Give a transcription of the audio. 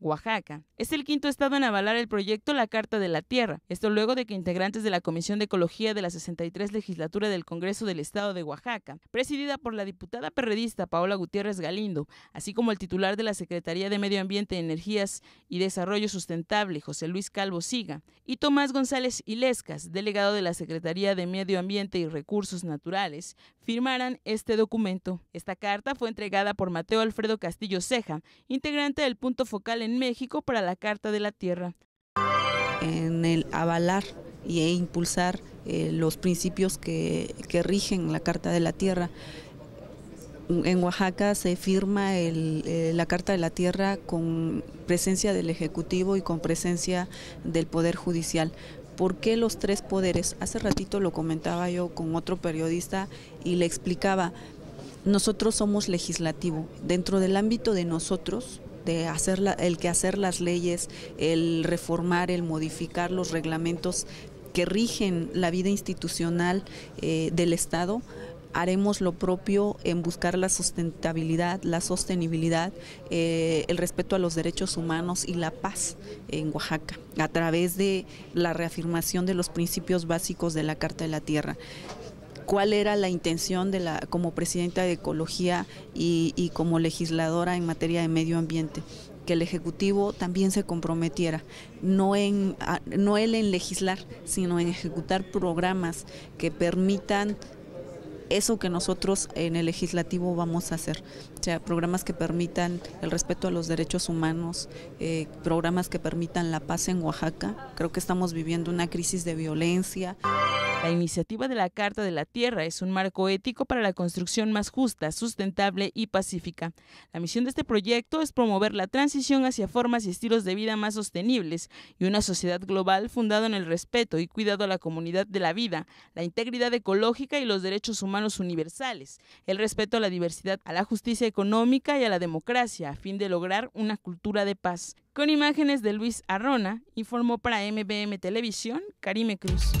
Oaxaca. Es el quinto estado en avalar el proyecto La Carta de la Tierra, esto luego de que integrantes de la Comisión de Ecología de la 63 legislatura del Congreso del Estado de Oaxaca, presidida por la diputada perredista Paola Gutiérrez Galindo, así como el titular de la Secretaría de Medio Ambiente, Energías y Desarrollo Sustentable, José Luis Calvo Siga, y Tomás González Ilescas, delegado de la Secretaría de Medio Ambiente y Recursos Naturales, firmaran este documento. Esta carta fue entregada por Mateo Alfredo Castillo Ceja, integrante del punto focal en México para la Carta de la Tierra. En el avalar e impulsar eh, los principios que, rigen la Carta de la Tierra, en Oaxaca se firma eh, la Carta de la Tierra con presencia del Ejecutivo y con presencia del Poder Judicial. ¿Por qué los tres poderes? Hace ratito lo comentaba yo con otro periodista y le explicaba, nosotros somos legislativo, dentro del ámbito de nosotros el que hacer las leyes, el reformar, el modificar los reglamentos que rigen la vida institucional eh, del Estado, haremos lo propio en buscar la sustentabilidad, la sostenibilidad, eh, el respeto a los derechos humanos y la paz en Oaxaca, a través de la reafirmación de los principios básicos de la Carta de la Tierra cuál era la intención de la como presidenta de ecología y, como legisladora en materia de medio ambiente que el Ejecutivo también se comprometiera, no, en, no él en legislar, sino en ejecutar programas que permitan eso que nosotros en el legislativo vamos a hacer. O sea, programas que permitan el respeto a los derechos humanos, eh, programas que permitan la paz en Oaxaca. Creo que estamos viviendo una crisis de violencia. La iniciativa de la Carta de la Tierra es un marco ético para la construcción más justa, sustentable y pacífica. La misión de este proyecto es promover la transición hacia formas y estilos de vida más sostenibles y una sociedad global fundada en el respeto y cuidado a la comunidad de la vida, la integridad ecológica y los derechos humanos universales, el respeto a la diversidad, a la justicia económica y a la democracia, a fin de lograr una cultura de paz. Con imágenes de Luis Arrona, informó para MBM Televisión Karime Cruz.